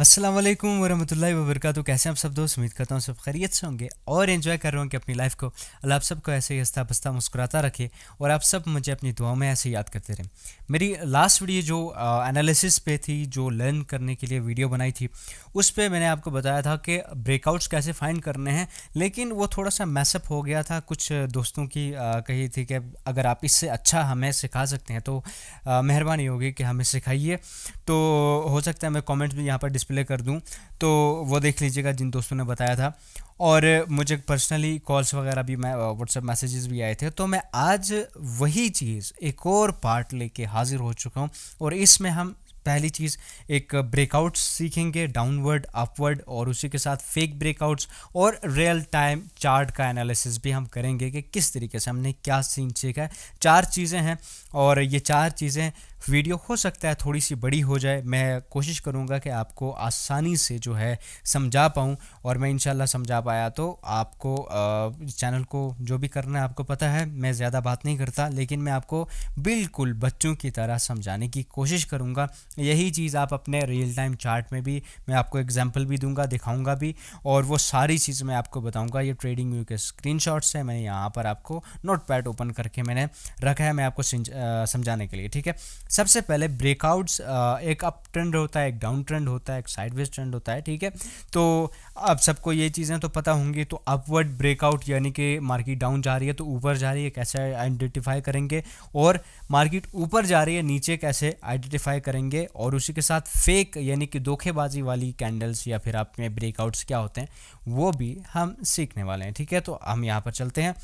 अस्सलाम वालेकुम वरहमतुल्लाहि कैसे हैं आप सब दोस्त उम्मीद करता हूँ सब खैरियत से होंगे और एंजॉय कर रहे होंगे अपनी लाइफ को अल्लाह आप सबको ऐसे ही हंसता बस्ता मुस्कुराता रखे और आप सब मुझे अपनी दुआओं में ऐसे याद करते रहें मेरी लास्ट वीडियो जो एनालिसिस पे थी जो लर्न करने के लिए वीडियो बनाई थी उस पर मैंने आपको बताया था कि ब्रेकआउट्स कैसे फाइंड करने हैं लेकिन वो थोड़ा सा मैसअप हो गया था कुछ दोस्तों की कही थी कि अगर आप इससे अच्छा हमें सिखा सकते हैं तो मेहरबानी होगी कि हमें सिखाइए तो हो सकता है मैं कॉमेंट्स भी यहाँ पर डिस्प्ले कर दूँ तो वो देख लीजिएगा जिन दोस्तों ने बताया था और मुझे पर्सनली कॉल्स वगैरह भी मैं व्हाट्सएप मैसेजेस भी आए थे तो मैं आज वही चीज़ एक और पार्ट लेके हाज़िर हो चुका हूँ और इसमें हम पहली चीज़ एक ब्रेकआउट्स सीखेंगे डाउनवर्ड अपवर्ड और उसी के साथ फेक ब्रेकआउट्स और रियल टाइम चार्ट का एनालिसिस भी हम करेंगे कि किस तरीके से हमने क्या सीन सीखा है चार चीज़ें हैं और ये चार चीज़ें वीडियो हो सकता है थोड़ी सी बड़ी हो जाए मैं कोशिश करूँगा कि आपको आसानी से जो है समझा पाऊँ और मैं इन समझा पाया तो आपको चैनल को जो भी करना है आपको पता है मैं ज़्यादा बात नहीं करता लेकिन मैं आपको बिल्कुल बच्चों की तरह समझाने की कोशिश करूँगा यही चीज़ आप अपने रियल टाइम चार्ट में भी मैं आपको एग्जांपल भी दूंगा दिखाऊंगा भी और वो सारी चीज़ मैं आपको बताऊंगा ये ट्रेडिंग व्यू के स्क्रीनशॉट्स हैं मैंने यहाँ पर आपको पैड ओपन करके मैंने रखा है मैं आपको समझाने के लिए ठीक है सबसे पहले ब्रेकआउट्स एक अप ट्रेंड होता है एक डाउन ट्रेंड होता है एक साइडवेज ट्रेंड होता है ठीक है तो अब सबको ये चीज़ें तो पता होंगी तो अपवर्ड ब्रेकआउट यानी कि मार्केट डाउन जा रही है तो ऊपर जा रही है कैसे आइडेंटिफाई करेंगे और मार्केट ऊपर जा रही है नीचे कैसे आइडेंटिफाई करेंगे और उसी के साथ फेक यानी कि धोखेबाजी वाली कैंडल्स या फिर आपके ब्रेकआउट्स क्या होते हैं वो भी हम सीखने वाले हैं ठीक है तो हम यहाँ पर चलते हैं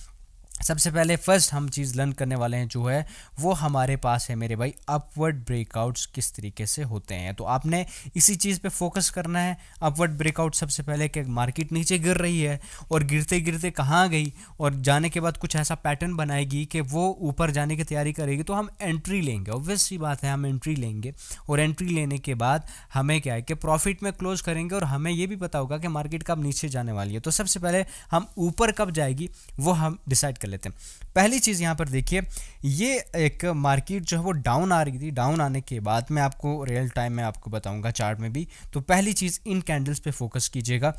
सबसे पहले फर्स्ट हम चीज़ लर्न करने वाले हैं जो है वो हमारे पास है मेरे भाई अपवर्ड ब्रेकआउट्स किस तरीके से होते हैं तो आपने इसी चीज़ पे फोकस करना है अपवर्ड ब्रेकआउट सबसे पहले कि मार्केट नीचे गिर रही है और गिरते गिरते कहाँ गई और जाने के बाद कुछ ऐसा पैटर्न बनाएगी कि वो ऊपर जाने की तैयारी करेगी तो हम एंट्री लेंगे ऑब्वियस सी बात है हम एंट्री लेंगे और एंट्री लेने के बाद हमें क्या है कि प्रॉफिट में क्लोज करेंगे और हमें ये भी पता होगा कि मार्केट कब नीचे जाने वाली है तो सबसे पहले हम ऊपर कब जाएगी वो हम डिसाइड कर लेते हैं पहली चीज़ यहाँ पर देखिए ये एक मार्केट जो है वो डाउन आ रही थी डाउन आने के बाद मैं आपको रियल टाइम में आपको बताऊँगा चार्ट में भी तो पहली चीज़ इन कैंडल्स पर फोकस कीजिएगा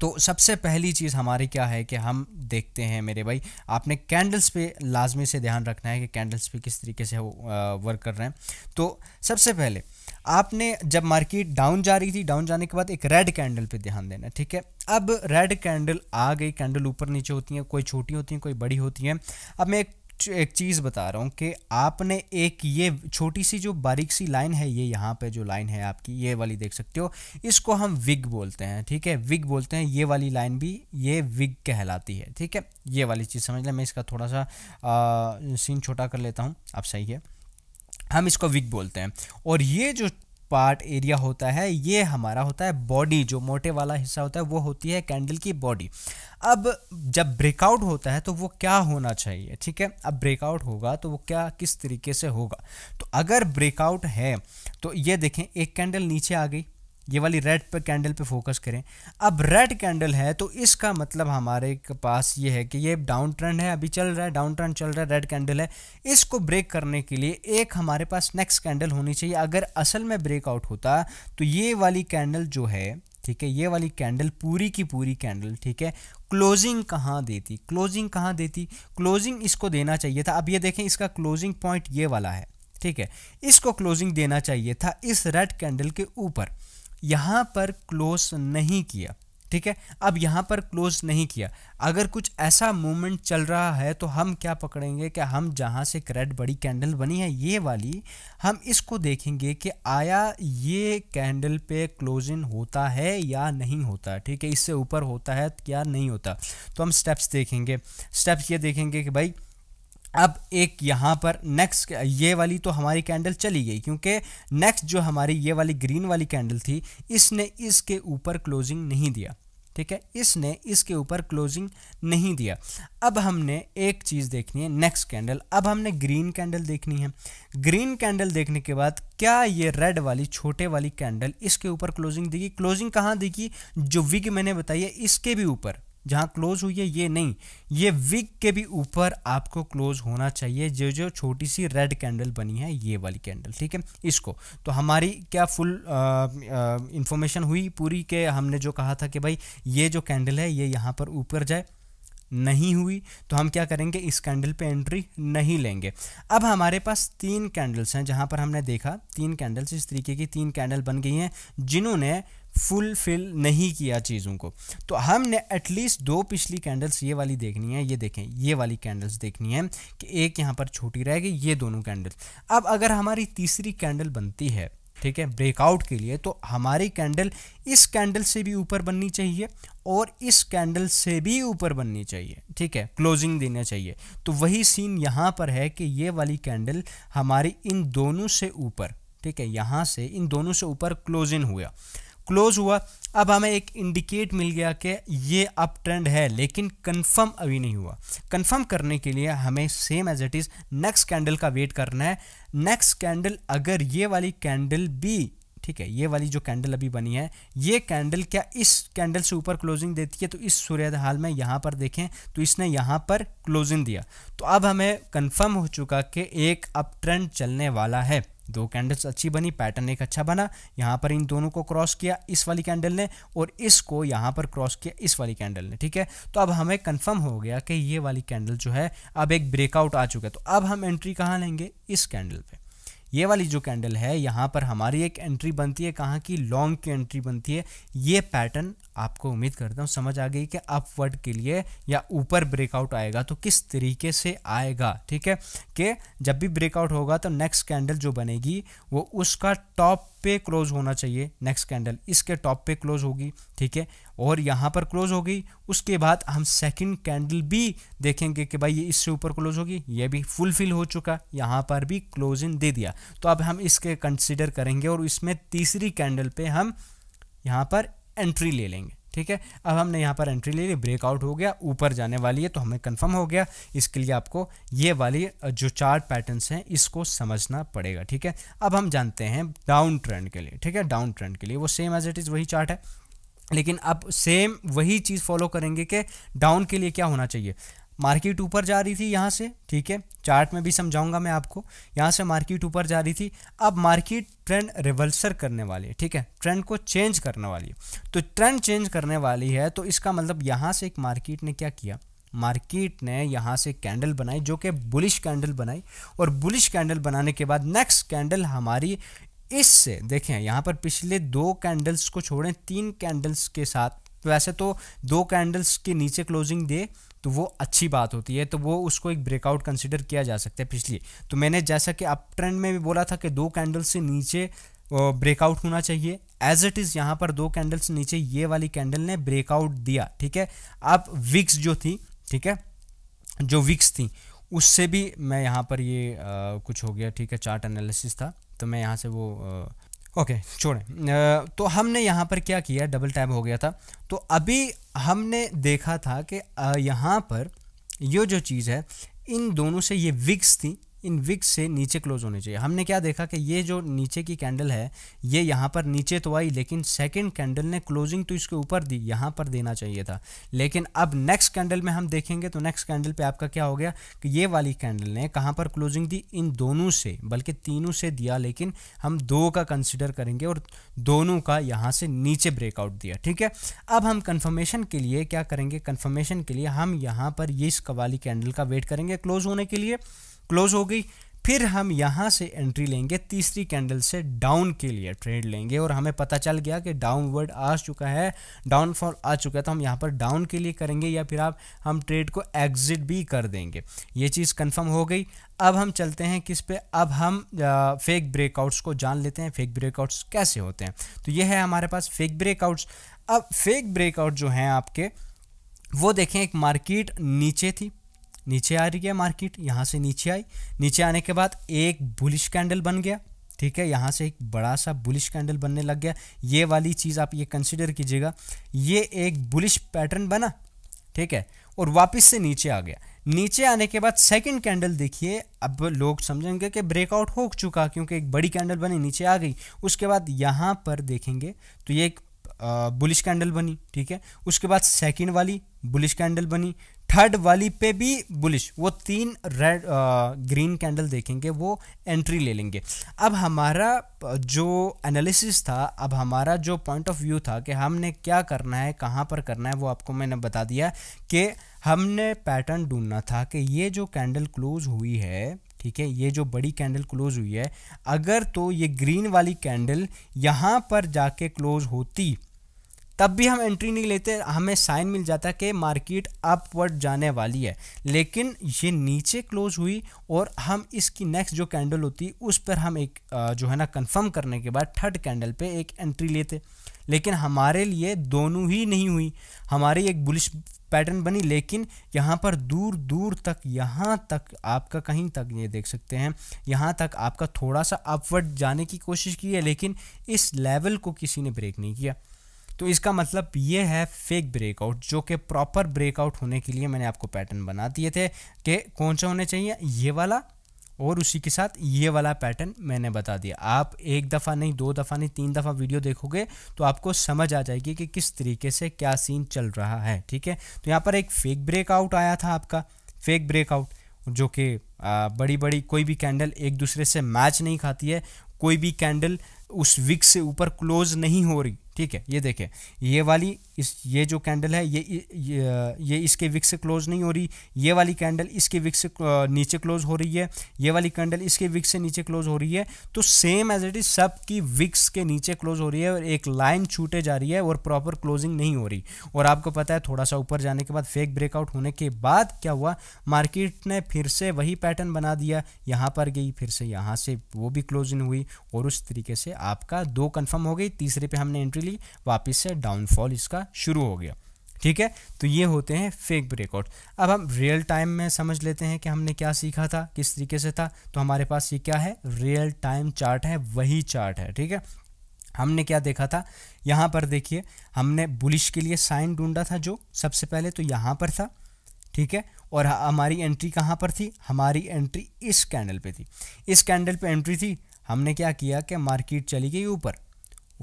तो सबसे पहली चीज़ हमारी क्या है कि हम देखते हैं मेरे भाई आपने कैंडल्स पे लाजमी से ध्यान रखना है कि कैंडल्स पे किस तरीके से वो वर्क कर रहे हैं तो सबसे पहले आपने जब मार्केट डाउन जा रही थी डाउन जाने के बाद एक रेड कैंडल पे ध्यान देना ठीक है अब रेड कैंडल आ गई कैंडल ऊपर नीचे होती हैं कोई छोटी होती हैं कोई बड़ी होती हैं अब मैं एक एक चीज़ बता रहा हूँ कि आपने एक ये छोटी सी जो बारीक सी लाइन है ये यहाँ पे जो लाइन है आपकी ये वाली देख सकते हो इसको हम विग बोलते हैं ठीक है विग बोलते हैं ये वाली लाइन भी ये विग कहलाती है ठीक है ये वाली चीज़ समझ लें मैं इसका थोड़ा सा आ, सीन छोटा कर लेता हूँ आप सही है हम इसको विग बोलते हैं और ये जो पार्ट एरिया होता है ये हमारा होता है बॉडी जो मोटे वाला हिस्सा होता है वो होती है कैंडल की बॉडी अब जब ब्रेकआउट होता है तो वो क्या होना चाहिए ठीक है अब ब्रेकआउट होगा तो वो क्या किस तरीके से होगा तो अगर ब्रेकआउट है तो ये देखें एक कैंडल नीचे आ गई ये वाली रेड पे कैंडल पे फोकस करें अब रेड कैंडल है तो इसका मतलब हमारे पास ये है कि ये डाउन ट्रेंड है अभी चल रहा है डाउन ट्रेंड चल रहा है रेड कैंडल है इसको ब्रेक करने के लिए एक हमारे पास नेक्स्ट कैंडल होनी चाहिए अगर असल में ब्रेकआउट होता तो ये वाली कैंडल जो है ठीक है ये वाली कैंडल पूरी की पूरी कैंडल ठीक है क्लोजिंग कहाँ देती क्लोजिंग कहाँ देती क्लोजिंग इसको देना चाहिए था अब ये देखें इसका क्लोजिंग पॉइंट ये वाला है ठीक है इसको क्लोजिंग देना चाहिए था इस रेड कैंडल के ऊपर यहाँ पर क्लोज नहीं किया ठीक है अब यहाँ पर क्लोज नहीं किया अगर कुछ ऐसा मूवमेंट चल रहा है तो हम क्या पकड़ेंगे कि हम जहाँ से क्रेड बड़ी कैंडल बनी है ये वाली हम इसको देखेंगे कि आया ये कैंडल पे क्लोज इन होता है या नहीं होता ठीक है इससे ऊपर होता है या नहीं होता तो हम स्टेप्स देखेंगे स्टेप्स ये देखेंगे कि भाई अब एक यहाँ पर नेक्स्ट ये वाली तो हमारी कैंडल चली गई क्योंकि नेक्स्ट जो हमारी ये वाली ग्रीन वाली कैंडल थी इसने इसके ऊपर क्लोजिंग नहीं दिया ठीक है इसने इसके ऊपर क्लोजिंग नहीं दिया अब हमने एक चीज़ देखनी है नेक्स्ट कैंडल अब हमने ग्रीन कैंडल देखनी है ग्रीन कैंडल देखने के बाद क्या ये रेड वाली छोटे वाली कैंडल इसके ऊपर क्लोजिंग देगी क्लोजिंग कहाँ देगी जो विग मैंने बताई है इसके भी ऊपर जहाँ क्लोज हुई है ये नहीं ये विक के भी ऊपर आपको क्लोज होना चाहिए जो जो छोटी सी रेड कैंडल बनी है ये वाली कैंडल ठीक है इसको तो हमारी क्या फुल इंफॉर्मेशन हुई पूरी के हमने जो कहा था कि भाई ये जो कैंडल है ये यहाँ पर ऊपर जाए नहीं हुई तो हम क्या करेंगे इस कैंडल पे एंट्री नहीं लेंगे अब हमारे पास तीन कैंडल्स हैं जहाँ पर हमने देखा तीन कैंडल्स इस तरीके की तीन कैंडल बन गई हैं जिन्होंने फुलफिल नहीं किया चीज़ों को तो हमने एटलीस्ट दो पिछली कैंडल्स ये वाली देखनी है ये देखें ये वाली कैंडल्स देखनी है कि एक यहाँ पर छोटी रहेगी ये दोनों कैंडल अब अगर हमारी तीसरी कैंडल बनती है ठीक है ब्रेकआउट के लिए तो हमारी कैंडल इस कैंडल से भी ऊपर बननी चाहिए और इस कैंडल से भी ऊपर बननी चाहिए ठीक है क्लोजिंग देना चाहिए तो वही सीन यहाँ पर है कि ये वाली कैंडल हमारी इन दोनों से ऊपर ठीक है यहाँ से इन दोनों से ऊपर क्लोजिंग हुआ क्लोज हुआ अब हमें एक इंडिकेट मिल गया कि ये अप ट्रेंड है लेकिन कंफर्म अभी नहीं हुआ कंफर्म करने के लिए हमें same as it is next candle का वेट करना है नेक्स्ट कैंडल अगर ये वाली कैंडल भी ठीक है ये वाली जो कैंडल अभी बनी है ये कैंडल क्या इस कैंडल से ऊपर क्लोजिंग देती है तो इस सूर्य हाल में यहाँ पर देखें तो इसने यहाँ पर क्लोजिंग दिया तो अब हमें कंफर्म हो चुका कि एक अप ट्रेंड चलने वाला है दो कैंडल्स अच्छी बनी पैटर्न एक अच्छा बना यहाँ पर इन दोनों को क्रॉस किया इस वाली कैंडल ने और इसको यहाँ पर क्रॉस किया इस वाली कैंडल ने ठीक है तो अब हमें कंफर्म हो गया कि ये वाली कैंडल जो है अब एक ब्रेकआउट आ चुका है तो अब हम एंट्री कहाँ लेंगे इस कैंडल पर ये वाली जो कैंडल है यहाँ पर हमारी एक एंट्री बनती है कहाँ की लॉन्ग की एंट्री बनती है ये पैटर्न आपको उम्मीद करता हूँ समझ आ गई कि अपवर्ड के लिए या ऊपर ब्रेकआउट आएगा तो किस तरीके से आएगा ठीक है कि जब भी ब्रेकआउट होगा तो नेक्स्ट कैंडल जो बनेगी वो उसका टॉप पे क्लोज होना चाहिए नेक्स्ट कैंडल इसके टॉप पे क्लोज होगी ठीक है और यहाँ पर क्लोज हो गई उसके बाद हम सेकंड कैंडल भी देखेंगे कि भाई ये इससे ऊपर क्लोज होगी ये भी फुलफिल हो चुका यहाँ पर भी क्लोजिंग दे दिया तो अब हम इसके कंसिडर करेंगे और इसमें तीसरी कैंडल पर हम यहाँ पर एंट्री ले लेंगे ठीक है अब हमने यहाँ पर एंट्री ले ली ब्रेकआउट हो गया ऊपर जाने वाली है तो हमें कंफर्म हो गया इसके लिए आपको ये वाली जो चार्ट पैटर्न्स हैं इसको समझना पड़ेगा ठीक है अब हम जानते हैं डाउन ट्रेंड के लिए ठीक है डाउन ट्रेंड के लिए वो सेम एज इट इज़ वही चार्ट है लेकिन अब सेम वही चीज़ फॉलो करेंगे कि डाउन के लिए क्या होना चाहिए मार्केट ऊपर जा रही थी यहाँ से ठीक है चार्ट में भी समझाऊंगा मैं आपको यहाँ से मार्केट ऊपर जा रही थी अब मार्केट ट्रेंड रिवर्सल करने वाली है ठीक है ट्रेंड को चेंज करने वाली है तो ट्रेंड चेंज करने वाली है तो इसका मतलब यहाँ से एक मार्केट ने क्या किया मार्केट ने यहाँ से कैंडल बनाई जो कि बुलिश कैंडल बनाई और बुलिश कैंडल बनाने के बाद नेक्स्ट कैंडल हमारी इससे देखें यहाँ पर पिछले दो कैंडल्स को छोड़ें तीन कैंडल्स के साथ वैसे तो दो कैंडल्स के नीचे क्लोजिंग दे तो वो अच्छी बात होती है तो वो उसको एक ब्रेकआउट कंसिडर किया जा सकता है पिछली तो मैंने जैसा कि अप ट्रेंड में भी बोला था कि दो कैंडल से नीचे ब्रेकआउट होना चाहिए एज इट इज़ यहाँ पर दो कैंडल्स नीचे ये वाली कैंडल ने ब्रेकआउट दिया ठीक है अब विक्स जो थी ठीक है जो विक्स थी उससे भी मैं यहाँ पर ये आ, कुछ हो गया ठीक है चार्ट एनालिसिस था तो मैं यहाँ से वो आ, ओके okay, छोड़ें तो हमने यहाँ पर क्या किया डबल टैब हो गया था तो अभी हमने देखा था कि यहाँ पर ये जो चीज़ है इन दोनों से ये विक्स थी इन विक्स से नीचे क्लोज होने चाहिए हमने क्या देखा कि ये जो नीचे की कैंडल है ये यहाँ पर नीचे तो आई लेकिन सेकेंड कैंडल ने क्लोजिंग तो इसके ऊपर दी यहाँ पर देना चाहिए था लेकिन अब नेक्स्ट कैंडल में हम देखेंगे तो नेक्स्ट कैंडल पे आपका क्या हो गया कि ये वाली कैंडल ने कहाँ पर क्लोजिंग दी इन दोनों से बल्कि तीनों से दिया लेकिन हम दो का कंसिडर करेंगे और दोनों का यहाँ से नीचे ब्रेकआउट दिया ठीक है अब हम कन्फर्मेशन के लिए क्या करेंगे कन्फर्मेशन के लिए हम यहाँ पर ये इस कवाली कैंडल का वेट करेंगे क्लोज होने के लिए क्लोज हो गई फिर हम यहाँ से एंट्री लेंगे तीसरी कैंडल से डाउन के लिए ट्रेड लेंगे और हमें पता चल गया कि डाउनवर्ड आ चुका है डाउनफॉल आ चुका है तो हम यहाँ पर डाउन के लिए करेंगे या फिर आप हम ट्रेड को एग्जिट भी कर देंगे ये चीज़ कंफर्म हो गई अब हम चलते हैं किस पे अब हम फेक ब्रेकआउट्स को जान लेते हैं फेक ब्रेकआउट्स कैसे होते हैं तो ये है हमारे पास फेक ब्रेकआउट्स अब फेक ब्रेकआउट जो हैं आपके वो देखें एक मार्केट नीचे थी नीचे आ रही है मार्केट यहाँ से नीचे आई नीचे आने के बाद एक बुलिश कैंडल बन गया ठीक है यहाँ से एक बड़ा सा बुलिश कैंडल बनने लग गया ये वाली चीज़ आप ये कंसिडर कीजिएगा ये एक बुलिश पैटर्न बना ठीक है और वापस से नीचे आ गया नीचे आने के बाद सेकंड कैंडल देखिए अब लोग समझेंगे कि ब्रेकआउट हो चुका क्योंकि एक बड़ी कैंडल बनी नीचे आ गई उसके बाद यहाँ पर देखेंगे तो ये एक बुलिश कैंडल बनी ठीक है उसके बाद सेकेंड वाली बुलिश कैंडल बनी थर्ड वाली पे भी बुलिश वो तीन रेड ग्रीन कैंडल देखेंगे वो एंट्री ले लेंगे अब हमारा जो एनालिसिस था अब हमारा जो पॉइंट ऑफ व्यू था कि हमने क्या करना है कहाँ पर करना है वो आपको मैंने बता दिया कि हमने पैटर्न ढूंढना था कि ये जो कैंडल क्लोज हुई है ठीक है ये जो बड़ी कैंडल क्लोज हुई है अगर तो ये ग्रीन वाली कैंडल यहाँ पर जाके क्लोज होती तब भी हम एंट्री नहीं लेते हमें साइन मिल जाता कि मार्केट अपवर्ड जाने वाली है लेकिन ये नीचे क्लोज हुई और हम इसकी नेक्स्ट जो कैंडल होती उस पर हम एक जो है ना कंफर्म करने के बाद थर्ड कैंडल पे एक एंट्री लेते लेकिन हमारे लिए दोनों ही नहीं हुई हमारी एक बुलिश पैटर्न बनी लेकिन यहाँ पर दूर दूर तक यहाँ तक आपका कहीं तक ये देख सकते हैं यहाँ तक आपका थोड़ा सा अपवर्ड जाने की कोशिश की है लेकिन इस लेवल को किसी ने ब्रेक नहीं किया तो इसका मतलब ये है फेक ब्रेकआउट जो कि प्रॉपर ब्रेकआउट होने के लिए मैंने आपको पैटर्न बना दिए थे कि कौन सा होने चाहिए ये वाला और उसी के साथ ये वाला पैटर्न मैंने बता दिया आप एक दफ़ा नहीं दो दफ़ा नहीं तीन दफ़ा वीडियो देखोगे तो आपको समझ आ जाएगी कि किस तरीके से क्या सीन चल रहा है ठीक है तो यहाँ पर एक फेक ब्रेकआउट आया था आपका फेक ब्रेकआउट जो कि बड़ी बड़ी कोई भी कैंडल एक दूसरे से मैच नहीं खाती है कोई भी कैंडल उस विक से ऊपर क्लोज नहीं हो रही ठीक है ये देखें ये वाली इस ये जो कैंडल है ये ये, ये इसके विक से क्लोज नहीं हो रही ये वाली कैंडल इसके विक से नीचे क्लोज हो रही है ये वाली कैंडल इसके विक से नीचे क्लोज हो रही है तो सेम एज इट इज सब की विक्स के नीचे क्लोज हो रही है और एक लाइन छूटे जा रही है और प्रॉपर क्लोजिंग नहीं हो रही और आपको पता है थोड़ा सा ऊपर जाने के बाद फेक ब्रेकआउट होने के बाद क्या हुआ मार्केट ने फिर से वही पैटर्न बना दिया यहाँ पर गई फिर से यहाँ से वो भी क्लोजिंग हुई और उस तरीके से आपका दो कन्फर्म हो गई तीसरे पे हमने एंट्री इजीली वापस से डाउनफॉल इसका शुरू हो गया ठीक है तो ये होते हैं फेक ब्रेकआउट अब हम रियल टाइम में समझ लेते हैं कि हमने क्या सीखा था किस तरीके से था तो हमारे पास ये क्या है रियल टाइम चार्ट है वही चार्ट है ठीक है हमने क्या देखा था यहाँ पर देखिए हमने बुलिश के लिए साइन ढूंढा था जो सबसे पहले तो यहाँ पर था ठीक है और हमारी एंट्री कहाँ पर थी हमारी एंट्री इस कैंडल पे थी इस कैंडल पे एंट्री थी हमने क्या किया कि मार्केट चली गई ऊपर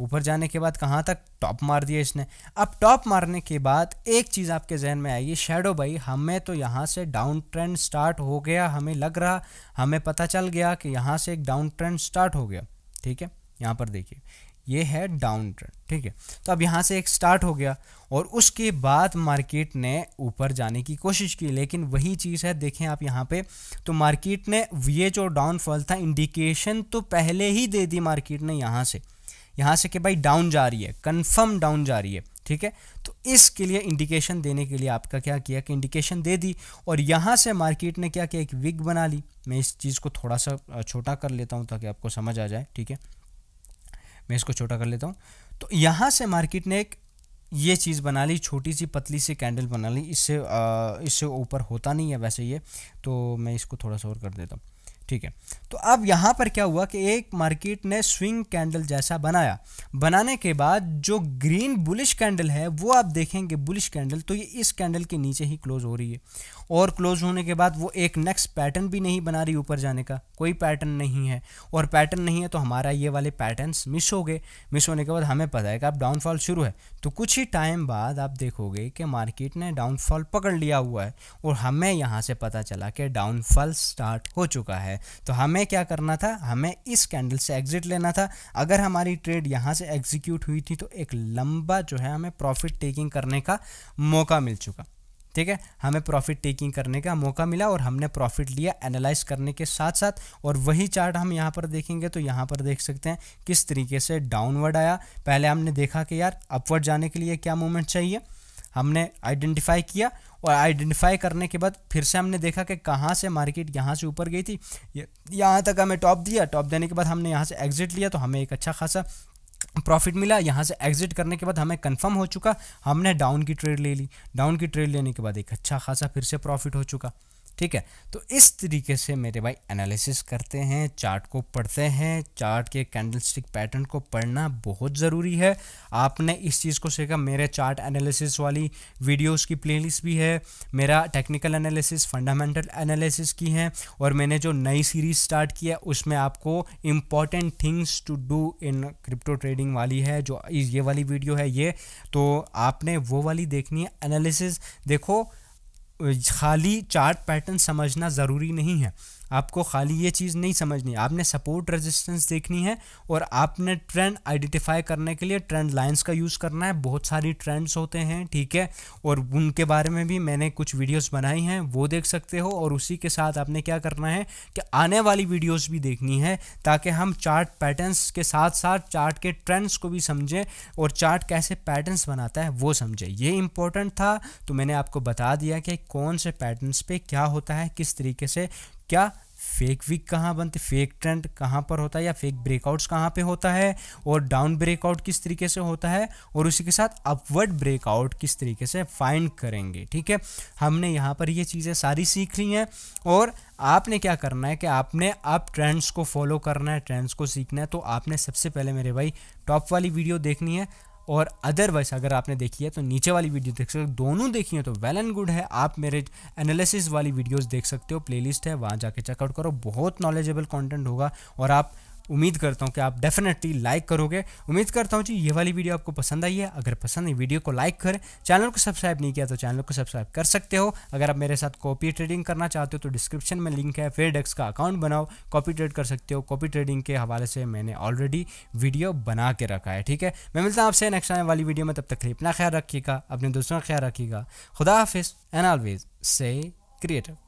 ऊपर जाने के बाद कहाँ तक टॉप मार दिया इसने अब टॉप मारने के बाद एक चीज़ आपके जहन में आई शेडो भाई हमें तो यहाँ से डाउन ट्रेंड स्टार्ट हो गया हमें लग रहा हमें पता चल गया कि यहाँ से एक डाउन ट्रेंड स्टार्ट हो गया ठीक है यहाँ पर देखिए ये है डाउन ट्रेंड ठीक है तो अब यहाँ से एक स्टार्ट हो गया और उसके बाद मार्केट ने ऊपर जाने की कोशिश की लेकिन वही चीज़ है देखें आप यहाँ पे तो मार्केट ने ये जो डाउनफॉल था इंडिकेशन तो पहले ही दे दी मार्केट ने यहाँ से यहाँ से कि भाई डाउन जा रही है कन्फर्म डाउन जा रही है ठीक है तो इसके लिए इंडिकेशन देने के लिए आपका क्या किया कि इंडिकेशन दे दी और यहाँ से मार्केट ने क्या किया एक विग बना ली मैं इस चीज़ को थोड़ा सा छोटा कर लेता हूँ ताकि आपको समझ आ जाए ठीक है मैं इसको छोटा कर लेता हूँ तो यहाँ से मार्केट ने एक ये चीज़ बना ली छोटी सी पतली सी कैंडल बना ली इससे इससे ऊपर होता नहीं है वैसे ये तो मैं इसको थोड़ा सा और कर देता हूँ ठीक है तो अब यहाँ पर क्या हुआ कि एक मार्केट ने स्विंग कैंडल जैसा बनाया बनाने के बाद जो ग्रीन बुलिश कैंडल है वो आप देखेंगे बुलिश कैंडल तो ये इस कैंडल के नीचे ही क्लोज़ हो रही है और क्लोज़ होने के बाद वो एक नेक्स्ट पैटर्न भी नहीं बना रही ऊपर जाने का कोई पैटर्न नहीं है और पैटर्न नहीं है तो हमारा ये वाले पैटर्न्स मिस हो गए मिस होने के बाद हमें पता है कि अब डाउनफॉल शुरू है तो कुछ ही टाइम बाद आप देखोगे कि मार्केट ने डाउनफॉल पकड़ लिया हुआ है और हमें यहाँ से पता चला कि डाउनफॉल स्टार्ट हो चुका है तो हमें हमें क्या करना था हमें इस कैंडल से एग्जिट लेना था अगर हमारी ट्रेड यहाँ से एग्जीक्यूट हुई थी तो एक लंबा जो है हमें प्रॉफिट टेकिंग करने का मौका मिल चुका ठीक है हमें प्रॉफिट टेकिंग करने का मौका मिला और हमने प्रॉफिट लिया एनालाइज करने के साथ साथ और वही चार्ट हम यहाँ पर देखेंगे तो यहाँ पर देख सकते हैं किस तरीके से डाउनवर्ड आया पहले हमने देखा कि यार अपवर्ड जाने के लिए क्या मूवमेंट चाहिए हमने आइडेंटिफाई किया और आइडेंटिफाई करने के बाद फिर से हमने देखा कि कहाँ से मार्केट यहाँ से ऊपर गई थी यहाँ तक हमें टॉप दिया टॉप देने के बाद हमने यहाँ से एग्जिट लिया तो हमें एक अच्छा खासा प्रॉफिट मिला यहाँ से एग्जिट करने के बाद हमें कंफर्म हो चुका हमने डाउन की ट्रेड ले ली डाउन की ट्रेड लेने के बाद एक अच्छा खासा फिर से प्रॉफिट हो चुका ठीक है तो इस तरीके से मेरे भाई एनालिसिस करते हैं चार्ट को पढ़ते हैं चार्ट के कैंडलस्टिक पैटर्न को पढ़ना बहुत ज़रूरी है आपने इस चीज़ को सीखा मेरे चार्ट एनालिसिस वाली वीडियोस की प्लेलिस्ट भी है मेरा टेक्निकल एनालिसिस फंडामेंटल एनालिसिस की है और मैंने जो नई सीरीज स्टार्ट की है उसमें आपको important things to do in crypto trading वाली है जो ये वाली वीडियो है ये तो आपने वो वाली देखनी है एनालिसिस देखो खाली चार्ट पैटर्न समझना ज़रूरी नहीं है आपको खाली ये चीज़ नहीं समझनी आपने सपोर्ट रेजिस्टेंस देखनी है और आपने ट्रेंड आइडेंटिफाई करने के लिए ट्रेंड लाइंस का यूज़ करना है बहुत सारी ट्रेंड्स होते हैं ठीक है और उनके बारे में भी मैंने कुछ वीडियोस बनाई हैं वो देख सकते हो और उसी के साथ आपने क्या करना है कि आने वाली वीडियोज़ भी देखनी है ताकि हम चार्ट पैटर्नस के साथ साथ चार्ट के ट्रेंड्स को भी समझें और चार्ट कैसे पैटर्नस बनाता है वो समझें ये इंपॉर्टेंट था तो मैंने आपको बता दिया कि कौन से पैटर्नस पे क्या होता है किस तरीके से क्या फेक वीक कहाँ बनते फेक ट्रेंड कहाँ पर होता है या फेक ब्रेकआउट्स कहाँ पे होता है और डाउन ब्रेकआउट किस तरीके से होता है और उसी के साथ अपवर्ड ब्रेकआउट किस तरीके से फाइंड करेंगे ठीक है हमने यहाँ पर ये चीज़ें सारी सीख ली हैं और आपने क्या करना है कि आपने आप ट्रेंड्स को फॉलो करना है ट्रेंड्स को सीखना है तो आपने सबसे पहले मेरे भाई टॉप वाली वीडियो देखनी है और अदरवाइज अगर आपने देखी है तो नीचे वाली वीडियो देख सकते हो दोनों देखी है तो वेल एंड गुड है आप मेरे एनालिसिस वाली वीडियोस देख सकते हो प्लेलिस्ट है वहाँ जाके चेकआउट करो बहुत नॉलेजेबल कंटेंट होगा और आप उम्मीद करता हूँ कि आप डेफिनेटली लाइक करोगे उम्मीद करता हूँ जी ये वाली वीडियो आपको पसंद आई है अगर पसंद है वीडियो को लाइक करें चैनल को सब्सक्राइब नहीं किया तो चैनल को सब्सक्राइब कर सकते हो अगर आप मेरे साथ कॉपी ट्रेडिंग करना चाहते हो तो डिस्क्रिप्शन में लिंक है डेस्क का अकाउंट बनाओ कॉपी ट्रेड कर सकते हो कॉपी ट्रेडिंग के हवाले से मैंने ऑलरेडी वीडियो बना के रखा है ठीक है मैं मिलता हूँ आपसे नेक्स्ट आने वाली वीडियो में तब तक अपना ख्याल रखिएगा अपने दोस्तों का ख्याल रखिएगा खुदा हाफिज़ एंड ऑलवेज से क्रिएटिव